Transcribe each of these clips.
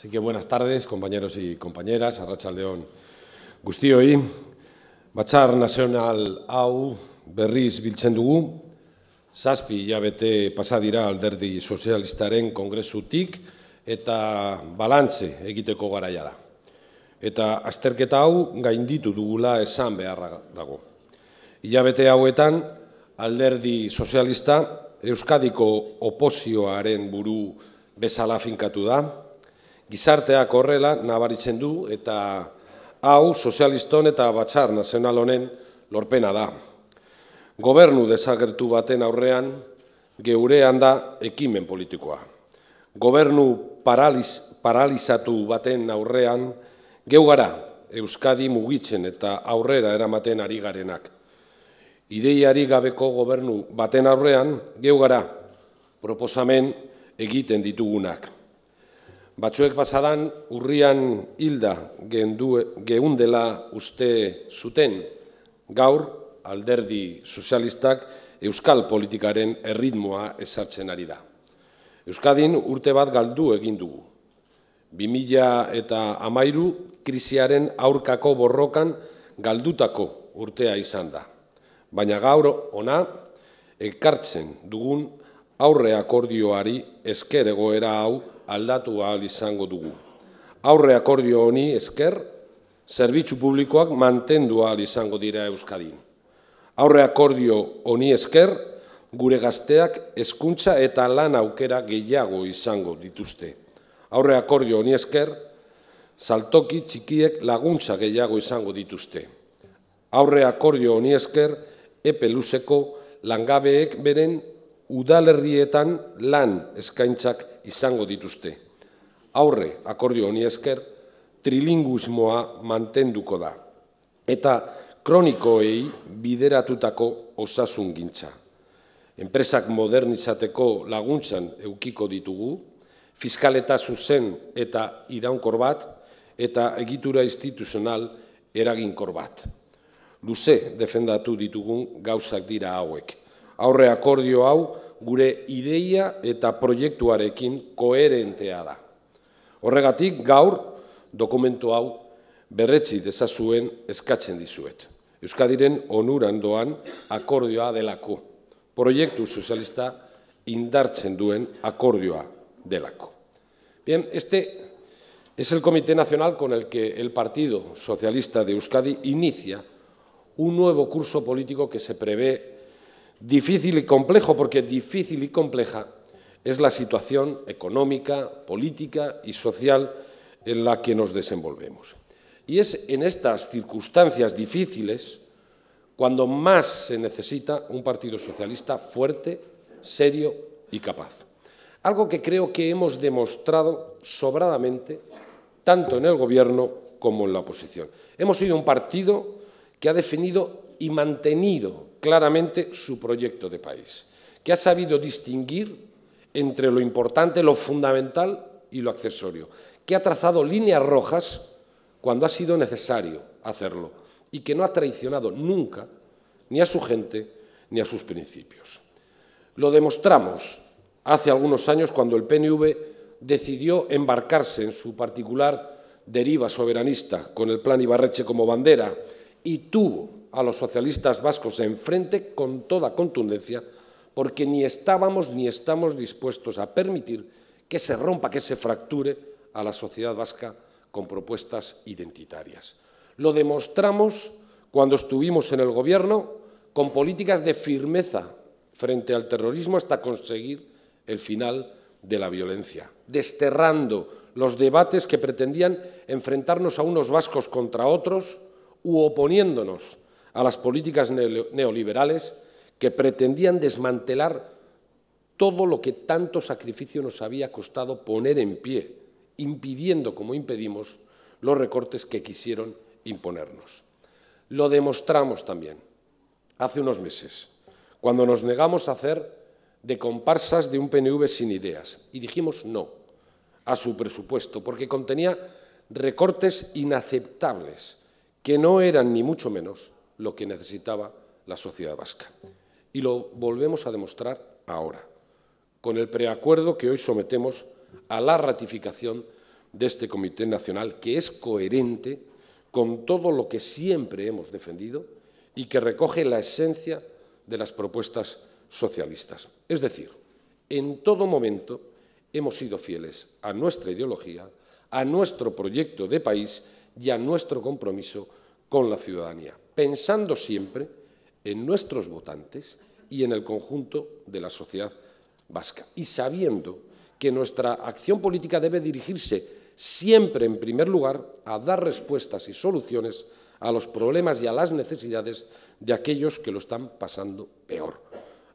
Así buenas tardes, compañeros y compañeras, Arracha Rachel León Batxar nazional hau berriz biltzen dugu, zazpi jabete pasadira alderdi sozialistaren kongresutik eta balantze egiteko garaia da. Eta azterketa hau gainditu dugula esan beharra dago. Ilabete hauetan, alderdi sozialista Euskadiko oposioaren buru bezala finkatu da, gizarteak horrela nabaritzen du eta hau sozialiston eta batxar nazional honen lorpena da. Gobernu dezagertu baten aurrean geurean da ekimen politikoa. Gobernu paraliz, paralizatu baten aurrean geugara Euskadi mugitzen eta aurrera eramaten ari garenak. Ideiari gabeko gobernu baten aurrean geugara proposamen egiten ditugunak. Batzuek pasadan urrian hilda geundela uste zuten gaur alderdi sozialistak euskal politikaren erritmoa esartzen ari da. Euskadin urte bat galdu egin dugu. 2000 eta amairu krisiaren aurkako borrokan galdutako urtea izan da. Baina gaur ona ekartzen dugun aurre akordioari esker egoera hau aldatu ahal izango dugu. Aurre akordio honi esker, zerbitzu publikoak mantendu ahal izango dira Euskadin. Aurre akordio honi esker, gure gazteak eskuntza eta lan aukera gehiago izango dituzte. Aurre akordio honi esker, saltoki txikiek laguntza gehiago izango dituzte. Aurre akordio honi esker, epe luzeko langabeek beren udalerrietan lan eskaintzak izango dituzte. Aurre, akordio honi esker, trilinguismoa mantenduko da. Eta kronikoei bideratutako osasun gintza. Enpresak modernizateko laguntzan eukiko ditugu, fiskal eta zuzen eta iraunkor bat, eta egitura instituzional eraginkor bat. Luze defendatu ditugun gauzak dira hauek aurre akordio hau gure ideia eta proiektuarekin koherentea da. Horregatik gaur dokumentu hau berretzi dezazuen eskatzen dizuet. Euskadiren onuran doan akordioa delako. Proiektu sozialista indartzen duen akordioa delako. Bien, este es el Comité Nacional con el que el Partido Socialista de Euskadi inicia un nuevo curso político que se prevé Difícil y complejo, porque difícil y compleja es la situación económica, política y social en la que nos desenvolvemos. Y es en estas circunstancias difíciles cuando más se necesita un Partido Socialista fuerte, serio y capaz. Algo que creo que hemos demostrado sobradamente tanto en el Gobierno como en la oposición. Hemos sido un partido que ha definido y mantenido claramente su proyecto de país, que ha sabido distinguir entre lo importante, lo fundamental y lo accesorio, que ha trazado líneas rojas cuando ha sido necesario hacerlo y que no ha traicionado nunca ni a su gente ni a sus principios. Lo demostramos hace algunos años cuando el PNV decidió embarcarse en su particular deriva soberanista con el plan Ibarreche como bandera y tuvo a los socialistas vascos enfrente con toda contundencia, porque ni estábamos ni estamos dispuestos a permitir que se rompa, que se fracture a la sociedad vasca con propuestas identitarias. Lo demostramos cuando estuvimos en el Gobierno con políticas de firmeza frente al terrorismo hasta conseguir el final de la violencia, desterrando los debates que pretendían enfrentarnos a unos vascos contra otros, u oponiéndonos a las políticas neoliberales que pretendían desmantelar todo lo que tanto sacrificio nos había costado poner en pie, impidiendo, como impedimos, los recortes que quisieron imponernos. Lo demostramos también hace unos meses, cuando nos negamos a hacer de comparsas de un PNV sin ideas y dijimos no a su presupuesto, porque contenía recortes inaceptables que no eran ni mucho menos lo que necesitaba la sociedad vasca. Y lo volvemos a demostrar ahora, con el preacuerdo que hoy sometemos a la ratificación de este Comité Nacional, que es coherente con todo lo que siempre hemos defendido y que recoge la esencia de las propuestas socialistas. Es decir, en todo momento hemos sido fieles a nuestra ideología, a nuestro proyecto de país y a nuestro compromiso con la ciudadanía, pensando siempre en nuestros votantes y en el conjunto de la sociedad vasca, y sabiendo que nuestra acción política debe dirigirse siempre, en primer lugar, a dar respuestas y soluciones a los problemas y a las necesidades de aquellos que lo están pasando peor,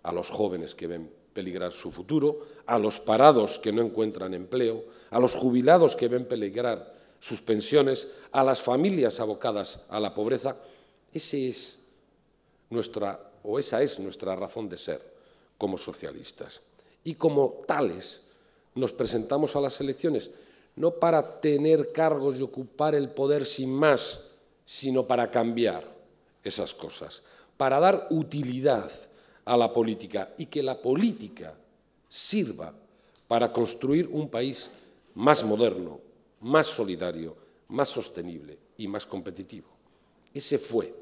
a los jóvenes que ven peligrar su futuro, a los parados que no encuentran empleo, a los jubilados que ven peligrar Suspensiones a las familias abocadas a la pobreza, ese es nuestra, o esa es nuestra razón de ser como socialistas. Y como tales nos presentamos a las elecciones no para tener cargos y ocupar el poder sin más, sino para cambiar esas cosas, para dar utilidad a la política y que la política sirva para construir un país más moderno, más solidario, más sostenible y más competitivo. Ese fue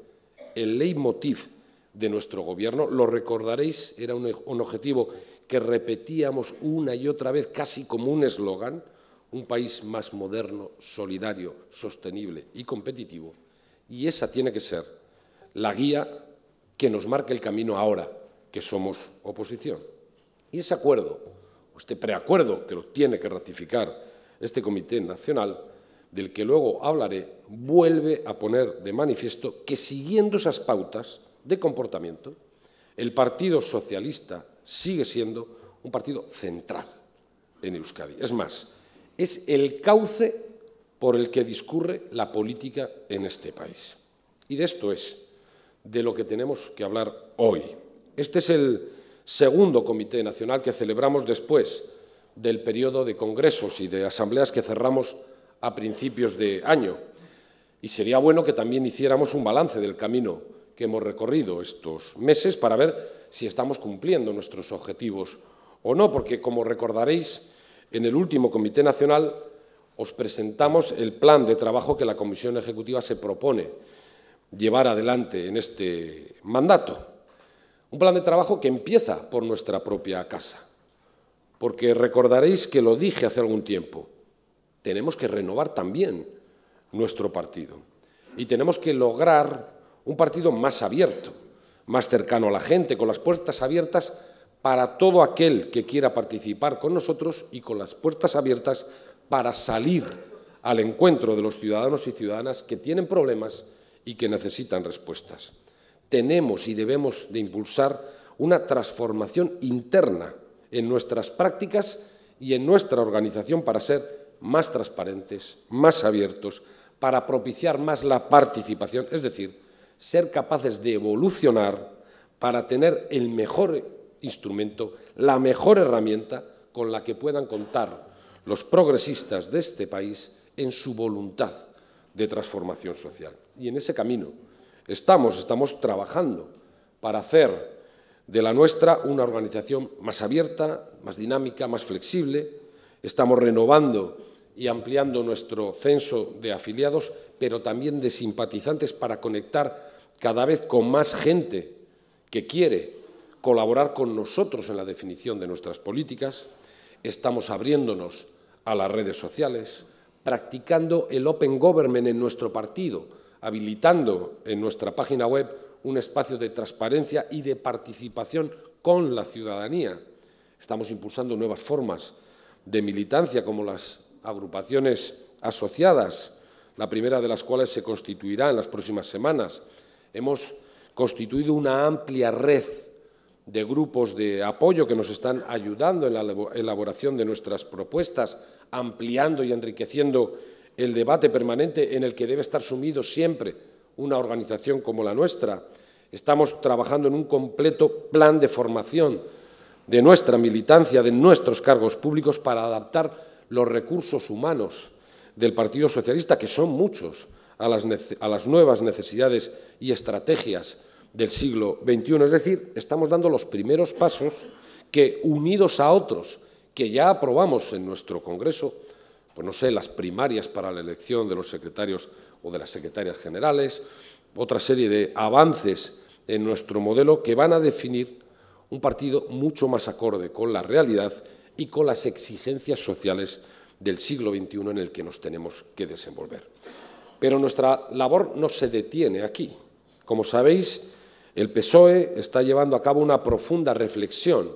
el leitmotiv de nuestro gobierno. Lo recordaréis, era un, objetivo que repetíamos una y otra vez casi como un eslogan, un país más moderno, solidario, sostenible y competitivo. Y esa tiene que ser la guía que nos marque el camino ahora que somos oposición. Y ese acuerdo, este preacuerdo que lo tiene que ratificar este Comité Nacional, del que luego hablaré, vuelve a poner de manifiesto que siguiendo esas pautas de comportamiento, el Partido Socialista sigue siendo un partido central en Euskadi. Es más, es el cauce por el que discurre la política en este país. Y de esto es de lo que tenemos que hablar hoy. Este es el segundo Comité Nacional que celebramos después del periodo de congresos y de asambleas que cerramos a principios de año. Y sería bueno que también hiciéramos un balance del camino que hemos recorrido estos meses para ver si estamos cumpliendo nuestros objetivos o no, porque como recordaréis, en el último Comité Nacional os presentamos el plan de trabajo que la Comisión Ejecutiva se propone llevar adelante en este mandato. Un plan de trabajo que empieza por nuestra propia casa, porque recordaréis que lo dije hace algún tiempo, tenemos que renovar también nuestro partido y tenemos que lograr un partido más abierto, más cercano a la gente, con las puertas abiertas para todo aquel que quiera participar con nosotros y con las puertas abiertas para salir al encuentro de los ciudadanos y ciudadanas que tienen problemas y que necesitan respuestas. Tenemos y debemos de impulsar una transformación interna en nuestras prácticas y en nuestra organización para ser más transparentes, más abiertos, para propiciar más la participación, es decir, ser capaces de evolucionar para tener el mejor instrumento, la mejor herramienta con la que puedan contar los progresistas de este país en su voluntad de transformación social. Y en ese camino estamos, estamos trabajando para hacer de la nuestra una organización más abierta, más dinámica, más flexible. Estamos renovando y ampliando nuestro censo de afiliados, pero también de simpatizantes para conectar cada vez con más gente que quiere colaborar con nosotros en la definición de nuestras políticas. Estamos abriéndonos a las redes sociales, practicando el Open Government en nuestro partido, habilitando en nuestra página web un espacio de transparencia y de participación con la ciudadanía. Estamos impulsando nuevas formas de militancia, como las agrupaciones asociadas, la primera de las cuales se constituirá en las próximas semanas. Hemos constituido una amplia red de grupos de apoyo que nos están ayudando en la elaboración de nuestras propuestas, ampliando y enriqueciendo el debate permanente en el que debe estar sumido siempre una organización como la nuestra. Estamos trabajando en un completo plan de formación de nuestra militancia, de nuestros cargos públicos, para adaptar los recursos humanos del Partido Socialista, que son muchos, a las, nuevas necesidades y estrategias del siglo XXI. Es decir, estamos dando los primeros pasos que, unidos a otros que ya aprobamos en nuestro Congreso, pues no sé, las primarias para la elección de los secretarios o de las secretarias generales, otra serie de avances en nuestro modelo que van a definir un partido mucho más acorde con la realidad y con las exigencias sociales del siglo XXI en el que nos tenemos que desenvolver. Pero nuestra labor no se detiene aquí. Como sabéis, el PSOE está llevando a cabo una profunda reflexión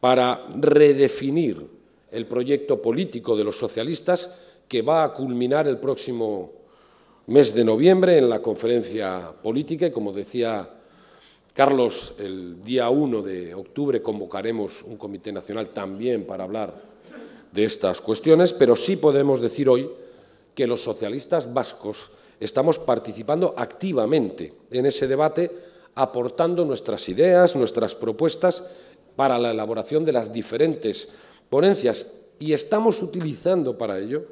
para redefinir el proyecto político de los socialistas que va a culminar el próximo mes de noviembre en la conferencia política y, como decía Carlos, el día 1 de octubre convocaremos un comité nacional también para hablar de estas cuestiones, pero sí podemos decir hoy que los socialistas vascos estamos participando activamente en ese debate, aportando nuestras ideas, nuestras propuestas para la elaboración de las diferentes ponencias y estamos utilizando para ello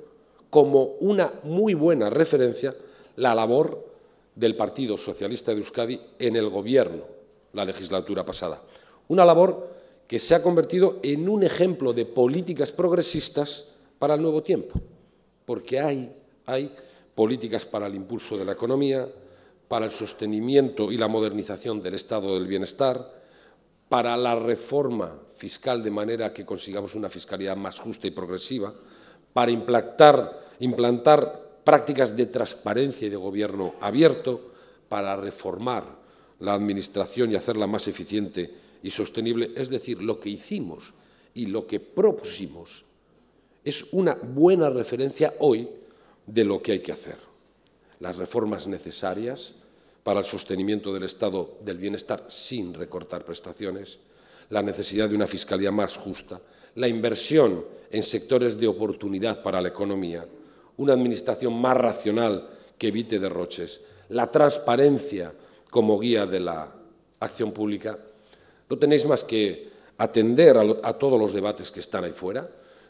como una muy buena referencia la labor del Partido Socialista de Euskadi en el Gobierno la legislatura pasada. Una labor que se ha convertido en un ejemplo de políticas progresistas para el nuevo tiempo, porque hay, hay políticas para el impulso de la economía, para el sostenimiento y la modernización del estado del bienestar, para la reforma fiscal de manera que consigamos una fiscalidad más justa y progresiva, para implantar, implantar prácticas de transparencia y de gobierno abierto, para reformar la Administración y hacerla más eficiente y sostenible. Es decir, lo que hicimos y lo que propusimos es una buena referencia hoy de lo que hay que hacer. Las reformas necesarias para el sostenimiento del estado del bienestar sin recortar prestaciones, la necesidad de una fiscalía más justa, la inversión en sectores de oportunidad para la economía, una administración más racional que evite derroches, la transparencia como guía de la acción pública. No tenéis más que atender a, a todos los debates que están ahí fuera,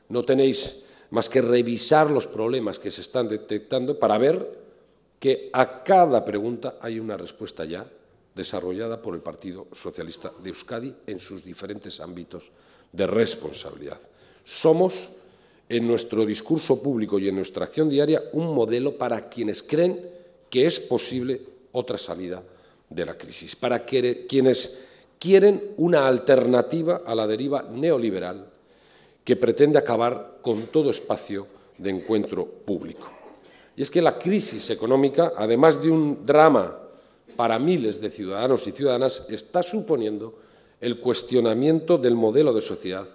no tenéis más que revisar los problemas que se están detectando para ver que a cada pregunta hay una respuesta ya desarrollada por el Partido Socialista de Euskadi en sus diferentes ámbitos de responsabilidad. Somos, en nuestro discurso público y en nuestra acción diaria, un modelo para quienes creen que es posible otra salida de la crisis, para quienes quieren una alternativa a la deriva neoliberal que pretende acabar con todo espacio de encuentro público. Y es que la crisis económica, además de un drama para miles de ciudadanos y ciudadanas está suponiendo el cuestionamiento del modelo de sociedad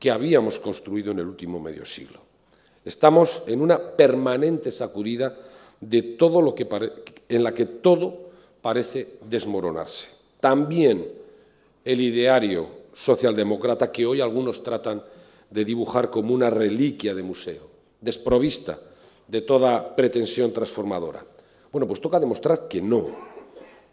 que habíamos construido en el último medio siglo. Estamos en una permanente sacudida de todo lo que en la que todo parece desmoronarse. También el ideario socialdemócrata que hoy algunos tratan de dibujar como una reliquia de museo, desprovista de toda pretensión transformadora. Bueno, pues toca demostrar que no,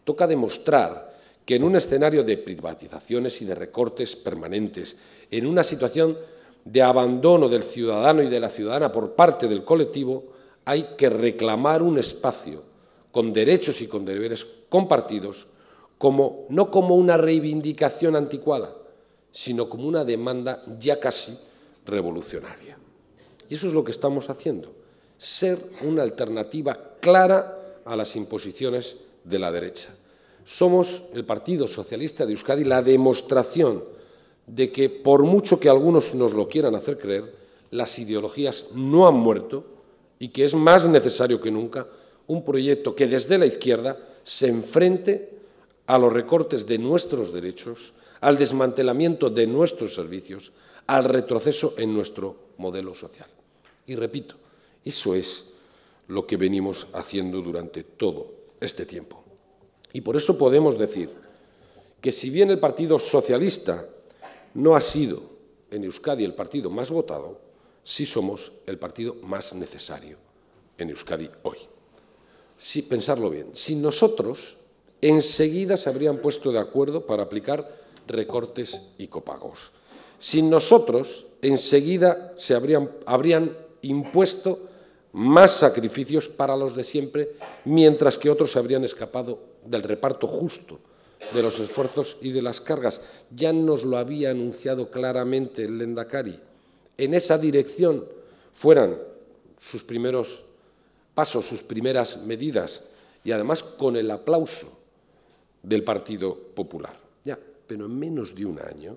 toca demostrar que en un escenario de privatizaciones y de recortes permanentes, en una situación de abandono del ciudadano y de la ciudadana por parte del colectivo, hay que reclamar un espacio con derechos y con deberes compartidos, como, no como una reivindicación anticuada, sino como una demanda ya casi revolucionaria. Y eso es lo que estamos haciendo, ser una alternativa clara a las imposiciones de la derecha. Somos, el Partido Socialista de Euskadi, la demostración de que, por mucho que algunos nos lo quieran hacer creer, las ideologías no han muerto y que es más necesario que nunca un proyecto que desde la izquierda se enfrente a los recortes de nuestros derechos, al desmantelamiento de nuestros servicios, al retroceso en nuestro modelo social. Y repito, eso es lo que venimos haciendo durante todo este tiempo. Y por eso podemos decir que si bien el Partido Socialista no ha sido en Euskadi el partido más votado, sí somos el partido más necesario en Euskadi hoy. Si, pensarlo bien, si nosotros enseguida se habrían puesto de acuerdo para aplicar recortes y copagos. Sin nosotros, enseguida se habrían, habrían impuesto más sacrificios para los de siempre, mientras que otros habrían escapado del reparto justo de los esfuerzos y de las cargas. Ya nos lo había anunciado claramente el Lendakari. En esa dirección fueran sus primeros pasos, sus primeras medidas, y además con el aplauso del Partido Popular. Ya, pero en menos de un año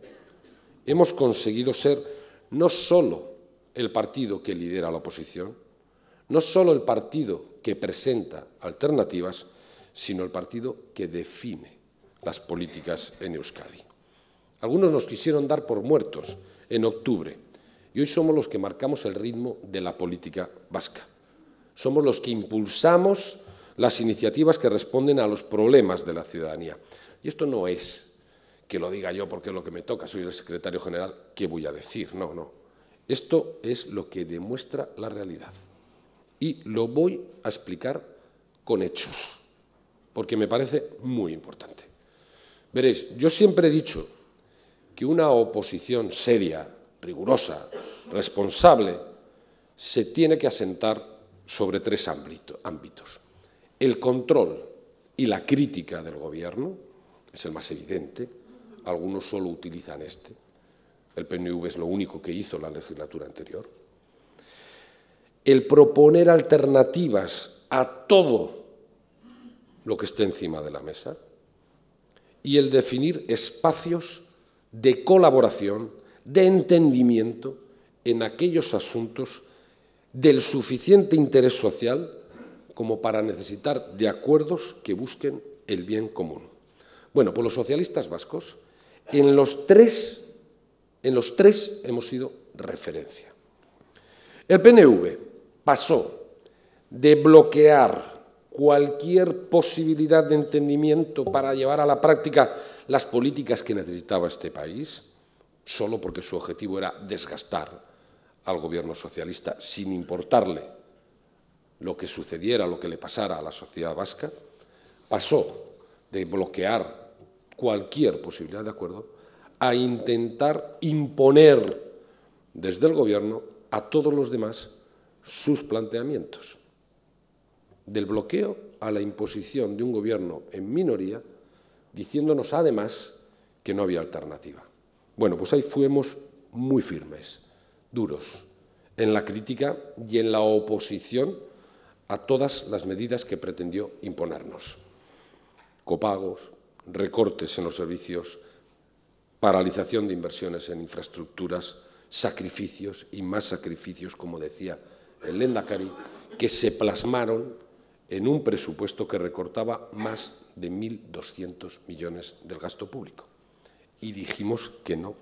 hemos conseguido ser no solo el partido que lidera la oposición, no solo el partido que presenta alternativas, sino el partido que define las políticas en Euskadi. Algunos nos quisieron dar por muertos en octubre y hoy somos los que marcamos el ritmo de la política vasca. Somos los que impulsamos las iniciativas que responden a los problemas de la ciudadanía. Y esto no es que lo diga yo porque es lo que me toca, soy el secretario general, ¿qué voy a decir? No, no. Esto es lo que demuestra la realidad y lo voy a explicar con hechos, porque me parece muy importante. Veréis, yo siempre he dicho que una oposición seria, rigurosa, responsable, se tiene que asentar sobre tres ámbitos. El control y la crítica del gobierno es el más evidente, algunos solo utilizan este, el PNV es lo único que hizo la legislatura anterior el proponer alternativas a todo lo que esté encima de la mesa y el definir espacios de colaboración, de entendimiento en aquellos asuntos del suficiente interés social como para necesitar de acuerdos que busquen el bien común. Bueno, pues los socialistas vascos en los tres, en los tres hemos sido referencia. El PNV, pasó de bloquear cualquier posibilidad de entendimiento para llevar a la práctica las políticas que necesitaba este país, solo porque su objetivo era desgastar al gobierno socialista sin importarle lo que sucediera, lo que le pasara a la sociedad vasca, pasó de bloquear cualquier posibilidad de acuerdo a intentar imponer desde el gobierno a todos los demás sus planteamientos, del bloqueo a la imposición de un gobierno en minoría, diciéndonos además que no había alternativa. Bueno, pues ahí fuimos muy firmes, duros, en la crítica y en la oposición a todas las medidas que pretendió imponernos. Copagos, recortes en los servicios, paralización de inversiones en infraestructuras, sacrificios y más sacrificios, como decía el Lendakari, que se plasmaron en un presupuesto que recortaba más de 1.200 millones del gasto público. Y dijimos que no,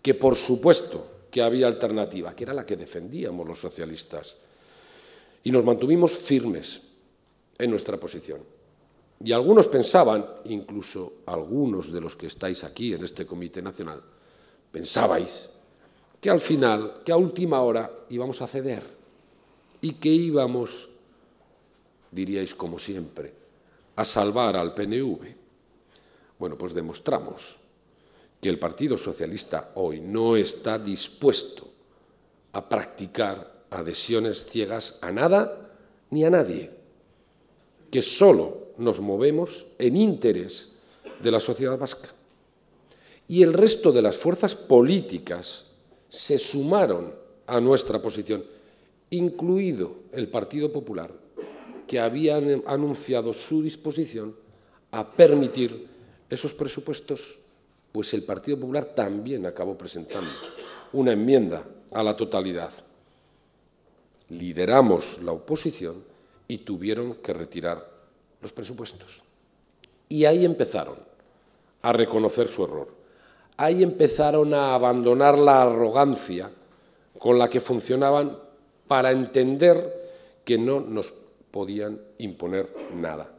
que por supuesto que había alternativa, que era la que defendíamos los socialistas. Y nos mantuvimos firmes en nuestra posición. Y algunos pensaban, incluso algunos de los que estáis aquí en este Comité Nacional, pensabais que al final, que a última hora íbamos a ceder y que íbamos, diríais como siempre, a salvar al PNV. Bueno, pues demostramos que el Partido Socialista hoy no está dispuesto a practicar adhesiones ciegas a nada ni a nadie, que solo nos movemos en interés de la sociedad vasca. Y el resto de las fuerzas políticas se sumaron a nuestra posición, incluido el Partido Popular, que había anunciado su disposición a permitir esos presupuestos, pues el Partido Popular también acabó presentando una enmienda a la totalidad. Lideramos la oposición y tuvieron que retirar los presupuestos. Y ahí empezaron a reconocer su error ahí empezaron a abandonar la arrogancia con la que funcionaban para entender que no nos podían imponer nada,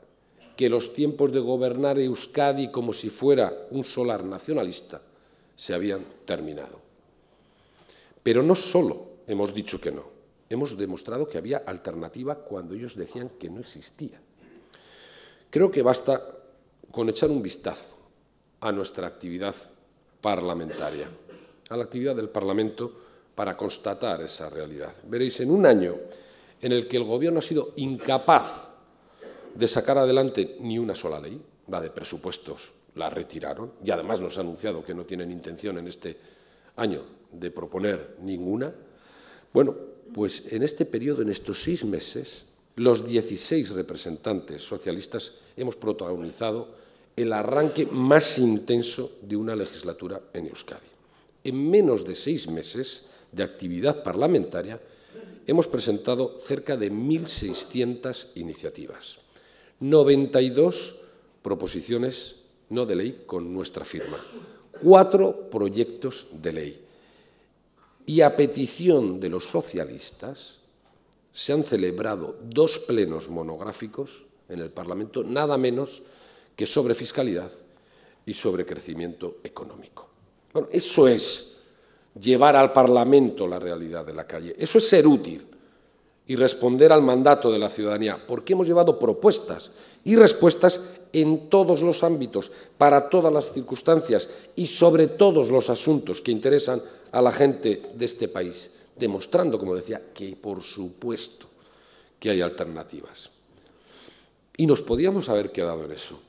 que los tiempos de gobernar Euskadi como si fuera un solar nacionalista se habían terminado. Pero no solo hemos dicho que no, hemos demostrado que había alternativa cuando ellos decían que no existía. Creo que basta con echar un vistazo a nuestra actividad parlamentaria, a la actividad del Parlamento para constatar esa realidad. Veréis, en un año en el que el Gobierno ha sido incapaz de sacar adelante ni una sola ley, la de presupuestos la retiraron y además nos ha anunciado que no tienen intención en este año de proponer ninguna, bueno, pues en este periodo, en estos seis meses, los 16 representantes socialistas hemos protagonizado el arranque más intenso de una legislatura en Euskadi. En menos de seis meses de actividad parlamentaria hemos presentado cerca de 1.600 iniciativas, 92 proposiciones no de ley con nuestra firma, cuatro proyectos de ley. Y a petición de los socialistas se han celebrado dos plenos monográficos en el Parlamento, nada menos que sobre fiscalidad y sobre crecimiento económico. Bueno, eso es llevar al Parlamento la realidad de la calle. Eso es ser útil y responder al mandato de la ciudadanía, porque hemos llevado propuestas y respuestas en todos los ámbitos, para todas las circunstancias y sobre todos los asuntos que interesan a la gente de este país, demostrando, como decía, que por supuesto que hay alternativas. Y nos podíamos haber quedado en eso.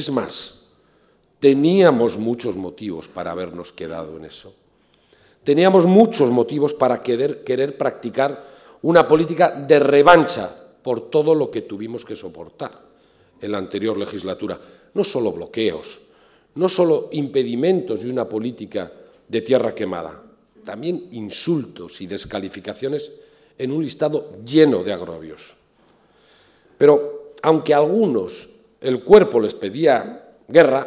Es más, teníamos muchos motivos para habernos quedado en eso. Teníamos muchos motivos para querer, practicar una política de revancha por todo lo que tuvimos que soportar en la anterior legislatura. No solo bloqueos, no solo impedimentos y una política de tierra quemada, también insultos y descalificaciones en un listado lleno de agrobios. Pero aunque algunos el cuerpo les pedía guerra,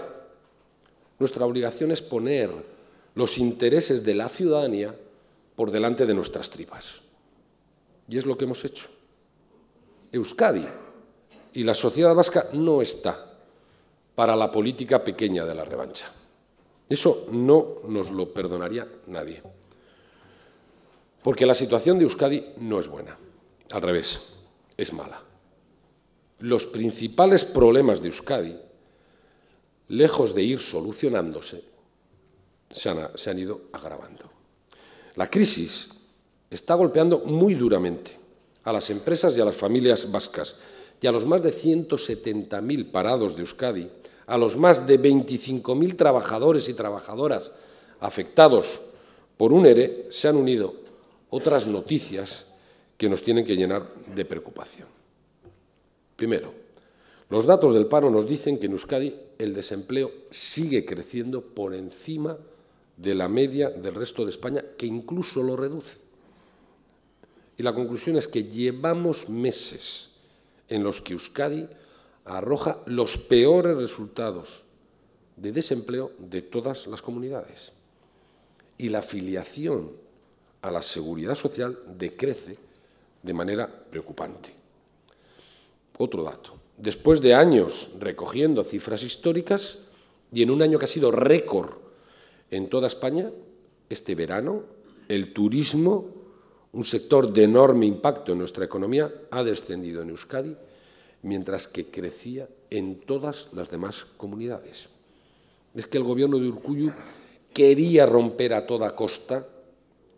nuestra obligación es poner los intereses de la ciudadanía por delante de nuestras tripas. Y es lo que hemos hecho. Euskadi y la sociedad vasca no está para la política pequeña de la revancha. Eso no nos lo perdonaría nadie. Porque la situación de Euskadi no es buena. Al revés, es mala los principales problemas de Euskadi, lejos de ir solucionándose, se han, ido agravando. La crisis está golpeando muy duramente a las empresas y a las familias vascas y a los más de 170.000 parados de Euskadi, a los más de 25.000 trabajadores y trabajadoras afectados por un ERE, se han unido otras noticias que nos tienen que llenar de preocupación. Primero, los datos del paro nos dicen que en Euskadi el desempleo sigue creciendo por encima de la media del resto de España, que incluso lo reduce. Y la conclusión es que llevamos meses en los que Euskadi arroja los peores resultados de desempleo de todas las comunidades. Y la afiliación a la seguridad social decrece de manera preocupante otro dato. Después de años recogiendo cifras históricas y en un año que ha sido récord en toda España, este verano el turismo, un sector de enorme impacto en nuestra economía, ha descendido en Euskadi, mientras que crecía en todas las demás comunidades. Es que el gobierno de Urcuyu quería romper a toda costa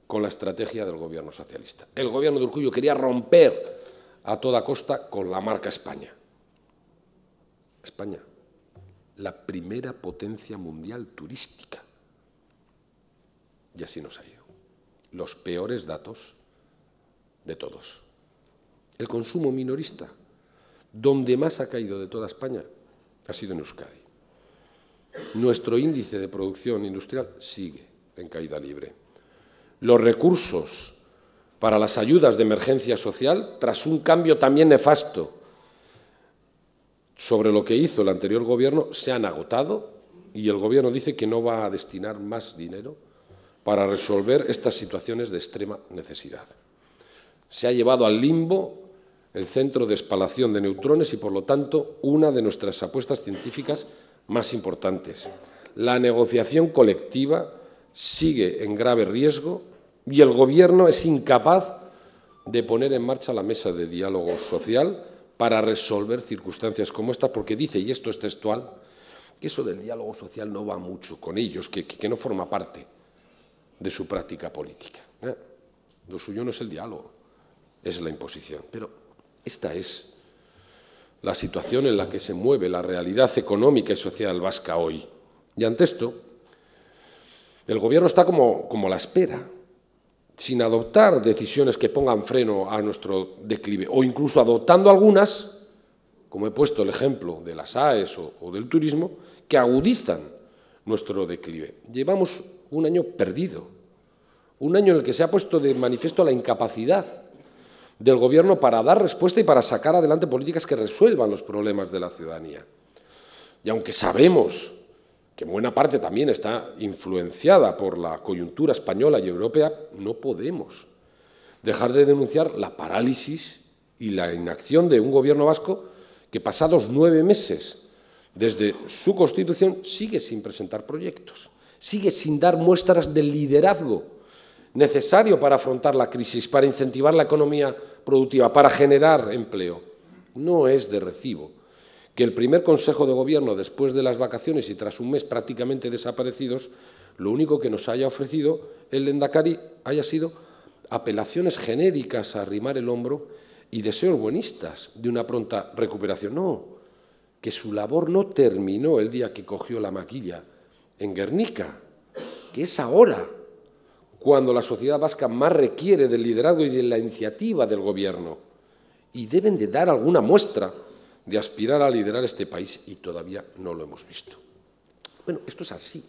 con la estrategia del gobierno socialista. El gobierno de Urcuyo quería romper a toda costa con la marca España. España, la primera potencia mundial turística. Y así nos ha ido. Los peores datos de todos. El consumo minorista, donde más ha caído de toda España, ha sido en Euskadi. Nuestro índice de producción industrial sigue en caída libre. Los recursos para las ayudas de emergencia social tras un cambio también nefasto sobre lo que hizo el anterior gobierno se han agotado y el gobierno dice que no va a destinar más dinero para resolver estas situaciones de extrema necesidad. Se ha llevado al limbo el centro de espalación de neutrones y, por lo tanto, una de nuestras apuestas científicas más importantes. La negociación colectiva sigue en grave riesgo y el Gobierno es incapaz de poner en marcha la mesa de diálogo social para resolver circunstancias como esta, porque dice, y esto es textual, que eso del diálogo social no va mucho con ellos, que, no forma parte de su práctica política. ¿eh? Lo suyo no es el diálogo, es la imposición. Pero esta es la situación en la que se mueve la realidad económica y social vasca hoy. Y ante esto, el Gobierno está como, como la espera, sin adoptar decisiones que pongan freno a nuestro declive, o incluso adoptando algunas, como he puesto el ejemplo de las AES o, del turismo, que agudizan nuestro declive. Llevamos un año perdido, un año en el que se ha puesto de manifiesto la incapacidad del Gobierno para dar respuesta y para sacar adelante políticas que resuelvan los problemas de la ciudadanía. Y aunque sabemos que en buena parte también está influenciada por la coyuntura española y europea, no podemos dejar de denunciar la parálisis y la inacción de un gobierno vasco que pasados nueve meses desde su constitución sigue sin presentar proyectos, sigue sin dar muestras de liderazgo necesario para afrontar la crisis, para incentivar la economía productiva, para generar empleo. No es de recibo que el primer Consejo de Gobierno, después de las vacaciones y tras un mes prácticamente desaparecidos, lo único que nos haya ofrecido el Endacari haya sido apelaciones genéricas a arrimar el hombro y deseos buenistas de una pronta recuperación. No, que su labor no terminó el día que cogió la maquilla en Guernica, que es ahora cuando la sociedad vasca más requiere del liderazgo y de la iniciativa del gobierno. Y deben de dar alguna muestra de aspirar a liderar este país y todavía no lo hemos visto. Bueno, esto es así.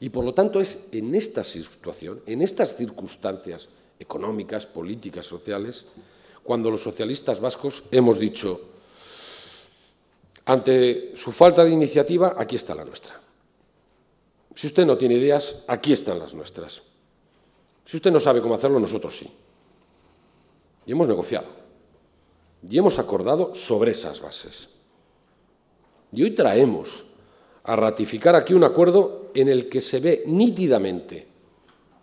Y por lo tanto es en esta situación, en estas circunstancias económicas, políticas, sociales, cuando los socialistas vascos hemos dicho, ante su falta de iniciativa, aquí está la nuestra. Si usted no tiene ideas, aquí están las nuestras. Si usted no sabe cómo hacerlo, nosotros sí. Y hemos negociado. Y hemos acordado sobre esas bases. Y hoy traemos a ratificar aquí un acuerdo en el que se ve nítidamente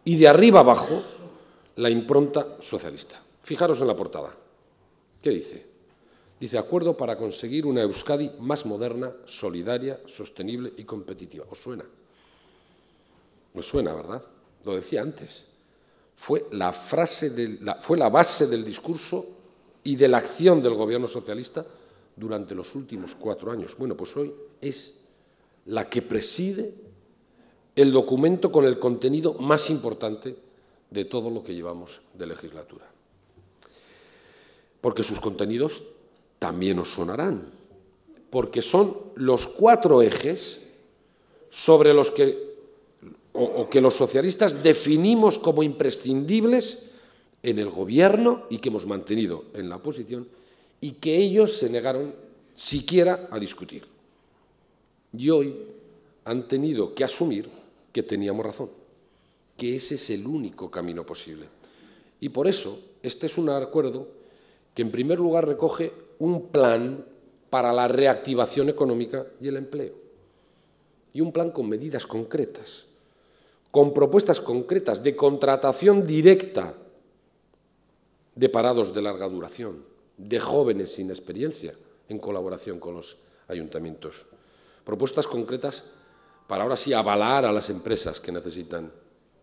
y de arriba abajo la impronta socialista. Fijaros en la portada. ¿Qué dice? Dice acuerdo para conseguir una Euskadi más moderna, solidaria, sostenible y competitiva. ¿Os suena? ¿Os suena, verdad? Lo decía antes. Fue la frase fue la base del discurso y de la acción del gobierno socialista durante los últimos cuatro años. Bueno, pues hoy es la que preside el documento con el contenido más importante de todo lo que llevamos de legislatura. Porque sus contenidos también os sonarán, porque son los cuatro ejes sobre los que, que los socialistas definimos como imprescindibles en el gobierno y que hemos mantenido en la oposición y que ellos se negaron siquiera a discutir. Y hoy han tenido que asumir que teníamos razón, que ese es el único camino posible. Y por eso, este es un acuerdo que en primer lugar recoge un plan para la reactivación económica y el empleo. Y un plan con medidas concretas, con propuestas concretas de contratación directa de parados de larga duración, de jóvenes sin experiencia, en colaboración con los ayuntamientos. Propuestas concretas para ahora sí avalar a las empresas que necesitan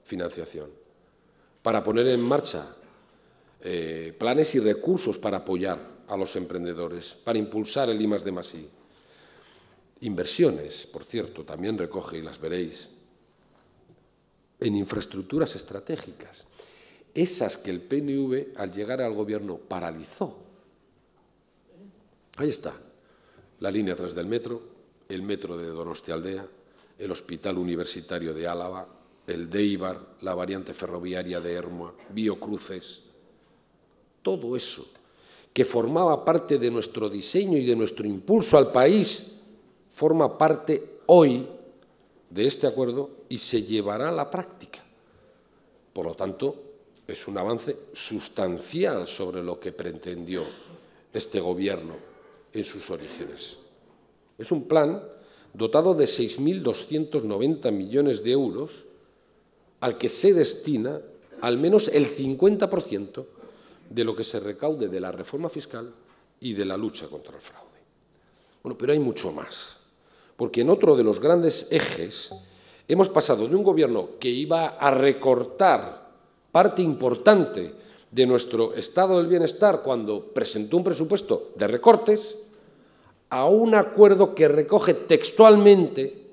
financiación, para poner en marcha eh, planes y recursos para apoyar a los emprendedores, para impulsar el I+, D+, I. Inversiones, por cierto, también recoge y las veréis, en infraestructuras estratégicas esas que el PNV al llegar al gobierno paralizó. Ahí está. La línea tras del metro, el metro de Donostialdea, el Hospital Universitario de Álava, el Deibar, la variante ferroviaria de Hermoa, Biocruces. Todo eso que formaba parte de nuestro diseño y de nuestro impulso al país, forma parte hoy de este acuerdo y se llevará a la práctica. Por lo tanto, es un avance sustancial sobre lo que pretendió este Gobierno en sus orígenes. Es un plan dotado de 6.290 millones de euros al que se destina al menos el 50% de lo que se recaude de la reforma fiscal y de la lucha contra el fraude. Bueno, pero hay mucho más, porque en otro de los grandes ejes hemos pasado de un gobierno que iba a recortar parte importante de nuestro estado del bienestar cuando presentó un presupuesto de recortes, a un acuerdo que recoge textualmente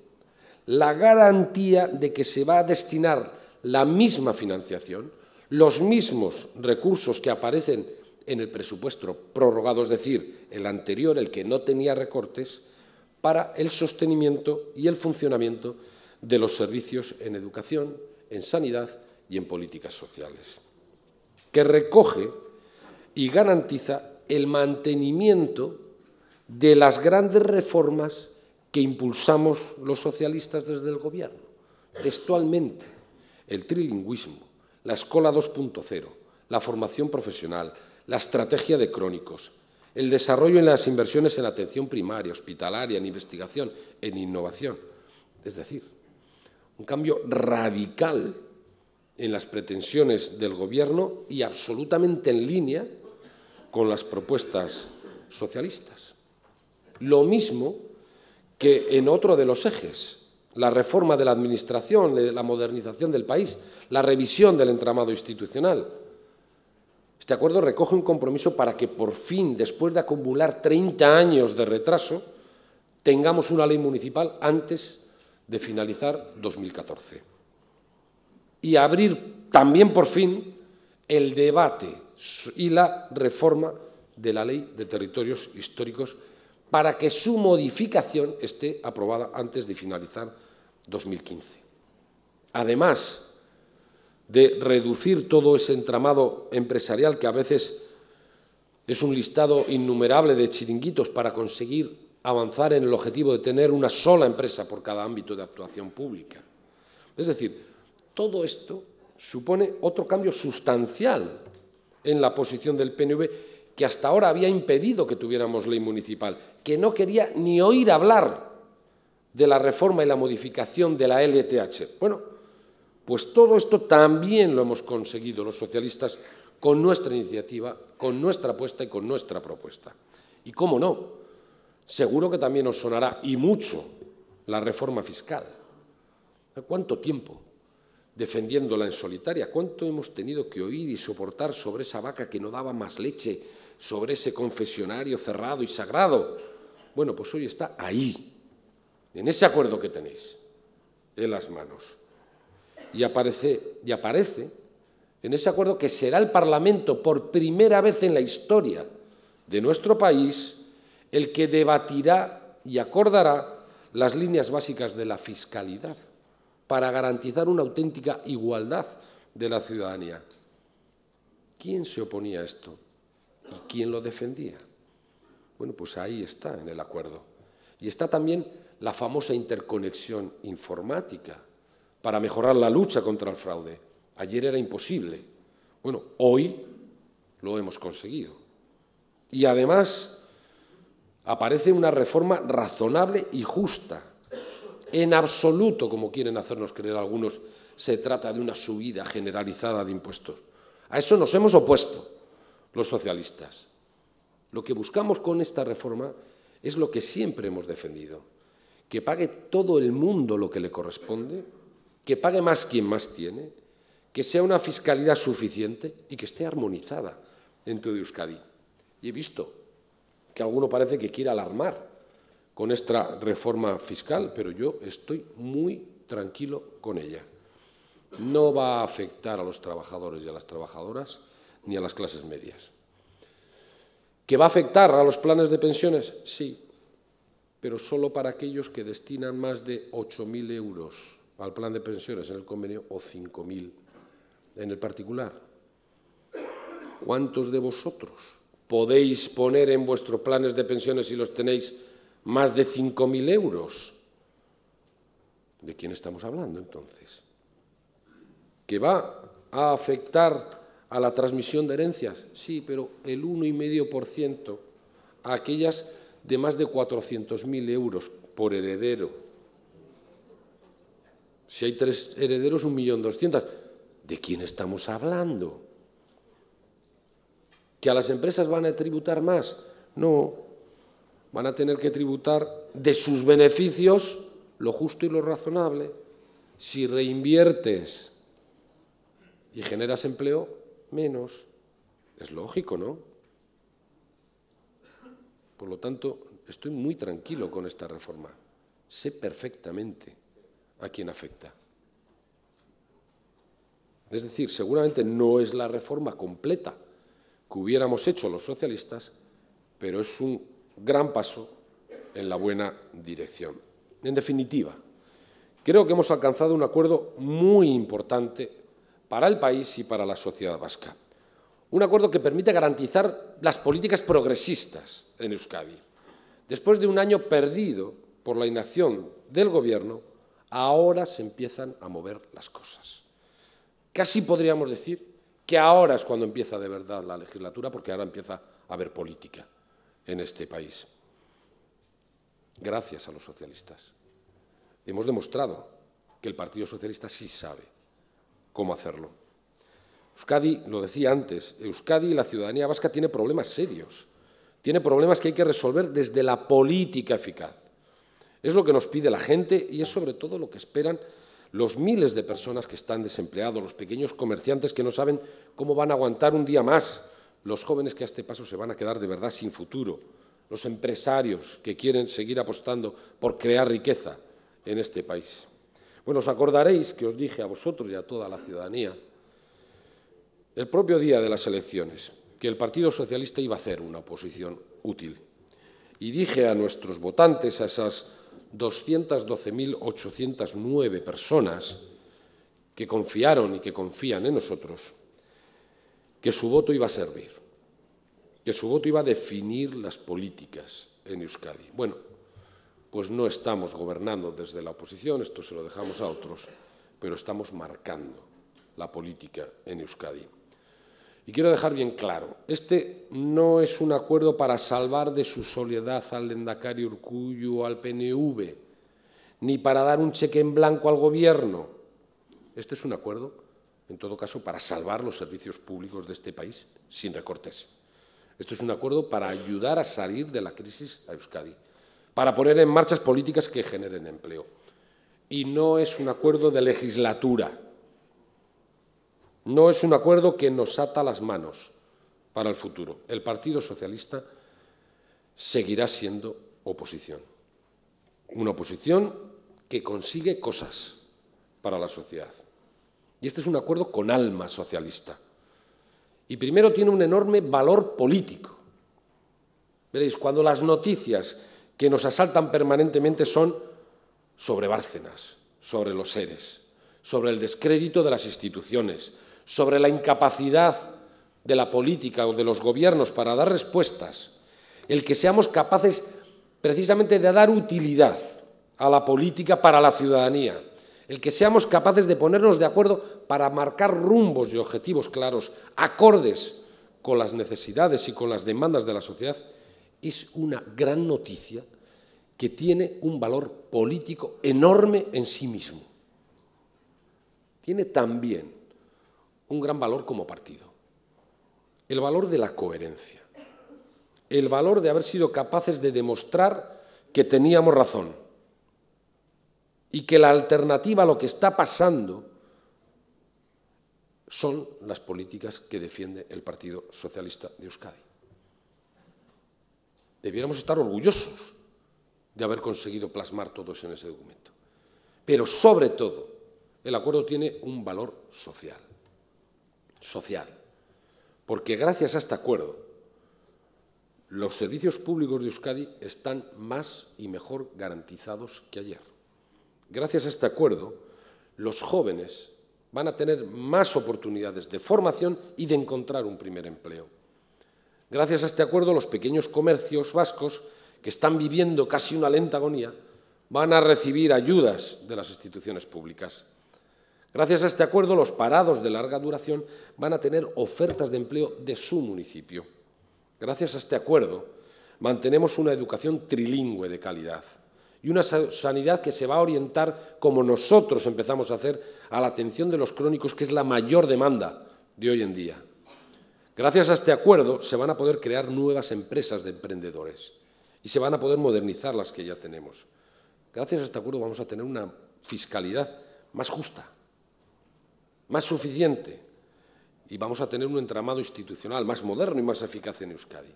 la garantía de que se va a destinar la misma financiación, los mismos recursos que aparecen en el presupuesto prorrogado, es decir, el anterior, el que no tenía recortes, para el sostenimiento y el funcionamiento de los servicios en educación, en sanidad, y en políticas sociales, que recoge y garantiza el mantenimiento de las grandes reformas que impulsamos los socialistas desde el Gobierno. Textualmente, el trilingüismo, la Escola 2.0, la formación profesional, la estrategia de crónicos, el desarrollo en las inversiones en atención primaria, hospitalaria, en investigación, en innovación. Es decir, un cambio radical en las pretensiones del Gobierno y absolutamente en línea con las propuestas socialistas. Lo mismo que en otro de los ejes, la reforma de la Administración, eh, la modernización del país, la revisión del entramado institucional. Este acuerdo recoge un compromiso para que por fin, después de acumular 30 años de retraso, tengamos una ley municipal antes de finalizar 2014 y abrir también por fin el debate y la reforma de la Ley de Territorios Históricos para que su modificación esté aprobada antes de finalizar 2015. Además de reducir todo ese entramado empresarial que a veces es un listado innumerable de chiringuitos para conseguir avanzar en el objetivo de tener una sola empresa por cada ámbito de actuación pública. Es decir, todo esto supone otro cambio sustancial en la posición del PNV que hasta ahora había impedido que tuviéramos ley municipal, que no quería ni oír hablar de la reforma y la modificación de la LTH. Bueno, pues todo esto también lo hemos conseguido los socialistas con nuestra iniciativa, con nuestra apuesta y con nuestra propuesta. Y cómo no, seguro que también os sonará, y mucho, la reforma fiscal. ¿Cuánto tiempo defendiéndola en solitaria. ¿Cuánto hemos tenido que oír y soportar sobre esa vaca que no daba más leche, sobre ese confesionario cerrado y sagrado? Bueno, pues hoy está ahí, en ese acuerdo que tenéis, en las manos. Y aparece, y aparece en ese acuerdo que será el Parlamento por primera vez en la historia de nuestro país el que debatirá y acordará las líneas básicas de la fiscalidad para garantizar una auténtica igualdad de la ciudadanía. ¿Quién se oponía a esto? ¿Y quién lo defendía? Bueno, pues ahí está en el acuerdo. Y está también la famosa interconexión informática para mejorar la lucha contra el fraude. Ayer era imposible. Bueno, hoy lo hemos conseguido. Y además aparece una reforma razonable y justa en absoluto, como quieren hacernos creer algunos, se trata de una subida generalizada de impuestos. A eso nos hemos opuesto los socialistas. Lo que buscamos con esta reforma es lo que siempre hemos defendido, que pague todo el mundo lo que le corresponde, que pague más quien más tiene, que sea una fiscalidad suficiente y que esté armonizada dentro de Euskadi. Y he visto que alguno parece que quiere alarmar con esta reforma fiscal, pero yo estoy muy tranquilo con ella. No va a afectar a los trabajadores y a las trabajadoras ni a las clases medias. ¿Que va a afectar a los planes de pensiones? Sí, pero solo para aquellos que destinan más de 8.000 euros al plan de pensiones en el convenio o 5.000 en el particular. ¿Cuántos de vosotros podéis poner en vuestros planes de pensiones si los tenéis más de 5.000 euros. ¿De quién estamos hablando entonces? ¿Que va a afectar a la transmisión de herencias? Sí, pero el 1,5% a aquellas de más de 400.000 euros por heredero. Si hay tres herederos, 1.200.000. ¿De quién estamos hablando? ¿Que a las empresas van a tributar más? No, van a tener que tributar de sus beneficios lo justo y lo razonable. Si reinviertes y generas empleo, menos. Es lógico, ¿no? Por lo tanto, estoy muy tranquilo con esta reforma. Sé perfectamente a quién afecta. Es decir, seguramente no es la reforma completa que hubiéramos hecho los socialistas, pero es un gran paso en la buena dirección. En definitiva, creo que hemos alcanzado un acuerdo muy importante para el país y para la sociedad vasca. Un acuerdo que permite garantizar las políticas progresistas en Euskadi. Después de un año perdido por la inacción del Gobierno, ahora se empiezan a mover las cosas. Casi podríamos decir que ahora es cuando empieza de verdad la legislatura, porque ahora empieza a haber política en este país. Gracias a los socialistas. Hemos demostrado que el Partido Socialista sí sabe cómo hacerlo. Euskadi, lo decía antes, Euskadi y la ciudadanía vasca tiene problemas serios. Tiene problemas que hay que resolver desde la política eficaz. Es lo que nos pide la gente y es sobre todo lo que esperan los miles de personas que están desempleados, los pequeños comerciantes que no saben cómo van a aguantar un día más, los jóvenes que a este paso se van a quedar de verdad sin futuro, los empresarios que quieren seguir apostando por crear riqueza en este país. Bueno, os acordaréis que os dije a vosotros y a toda la ciudadanía, el propio día de las elecciones, que el Partido Socialista iba a hacer una oposición útil. Y dije a nuestros votantes, a esas 212.809 personas que confiaron y que confían en nosotros, que su voto iba a servir, que su voto iba a definir las políticas en Euskadi. Bueno, pues no estamos gobernando desde la oposición, esto se lo dejamos a otros, pero estamos marcando la política en Euskadi. Y quiero dejar bien claro, este no es un acuerdo para salvar de su soledad al Lendakari Urcuyo o al PNV, ni para dar un cheque en blanco al gobierno. Este es un acuerdo en todo caso, para salvar los servicios públicos de este país sin recortes. Esto es un acuerdo para ayudar a salir de la crisis a Euskadi, para poner en marcha políticas que generen empleo. Y no es un acuerdo de legislatura, no es un acuerdo que nos ata las manos para el futuro. El Partido Socialista seguirá siendo oposición. Una oposición que consigue cosas para la sociedad. Y este es un acuerdo con alma socialista. Y primero tiene un enorme valor político. Veréis, cuando las noticias que nos asaltan permanentemente son sobre Bárcenas, sobre los seres, sobre el descrédito de las instituciones, sobre la incapacidad de la política o de los gobiernos para dar respuestas, el que seamos capaces precisamente de dar utilidad a la política para la ciudadanía, el que seamos capaces de ponernos de acuerdo para marcar rumbos y objetivos claros, acordes con las necesidades y con las demandas de la sociedad, es una gran noticia que tiene un valor político enorme en sí mismo. Tiene también un gran valor como partido, el valor de la coherencia, el valor de haber sido capaces de demostrar que teníamos razón y que la alternativa a lo que está pasando son las políticas que defiende el Partido Socialista de Euskadi. Debiéramos estar orgullosos de haber conseguido plasmar todos en ese documento. Pero sobre todo, el acuerdo tiene un valor social. Social. Porque gracias a este acuerdo, los servicios públicos de Euskadi están más y mejor garantizados que ayer. Gracias a este acuerdo, los jóvenes van a tener más oportunidades de formación y de encontrar un primer empleo. Gracias a este acuerdo, los pequeños comercios vascos, que están viviendo casi una lenta agonía, van a recibir ayudas de las instituciones públicas. Gracias a este acuerdo, los parados de larga duración van a tener ofertas de empleo de su municipio. Gracias a este acuerdo, mantenemos una educación trilingüe de calidad y una sanidad que se va a orientar, como nosotros empezamos a hacer, a la atención de los crónicos, que es la mayor demanda de hoy en día. Gracias a este acuerdo se van a poder crear nuevas empresas de emprendedores y se van a poder modernizar las que ya tenemos. Gracias a este acuerdo vamos a tener una fiscalidad más justa, más suficiente y vamos a tener un entramado institucional más moderno y más eficaz en Euskadi.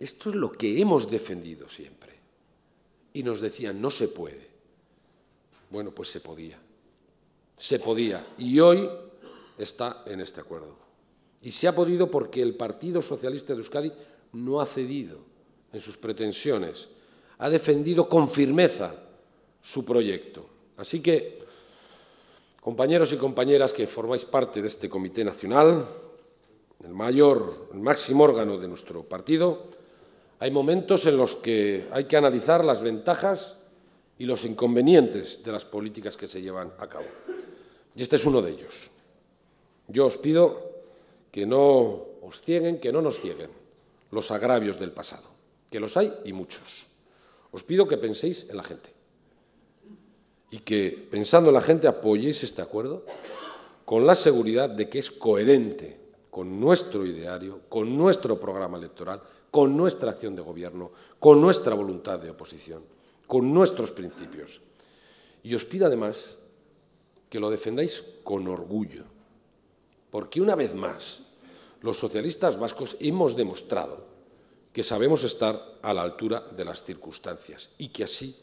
Esto es lo que hemos defendido siempre y nos decían, no se puede. Bueno, pues se podía. Se podía. Y hoy está en este acuerdo. Y se ha podido porque el Partido Socialista de Euskadi no ha cedido en sus pretensiones. Ha defendido con firmeza su proyecto. Así que, compañeros y compañeras que formáis parte de este Comité Nacional, el mayor, el máximo órgano de nuestro partido, hay momentos en los que hay que analizar las ventajas y los inconvenientes de las políticas que se llevan a cabo. Y este es uno de ellos. Yo os pido que no os cieguen, que no nos cieguen los agravios del pasado, que los hay y muchos. Os pido que penséis en la gente y que, pensando en la gente, apoyéis este acuerdo con la seguridad de que es coherente con nuestro ideario, con nuestro programa electoral, con nuestra acción de gobierno, con nuestra voluntad de oposición, con nuestros principios. Y os pido además que lo defendáis con orgullo, porque una vez más los socialistas vascos hemos demostrado que sabemos estar a la altura de las circunstancias y que así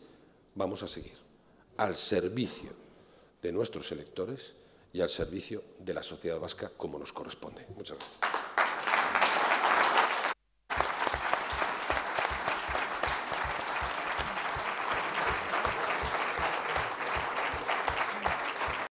vamos a seguir, al servicio de nuestros electores y al servicio de la sociedad vasca como nos corresponde. Muchas gracias.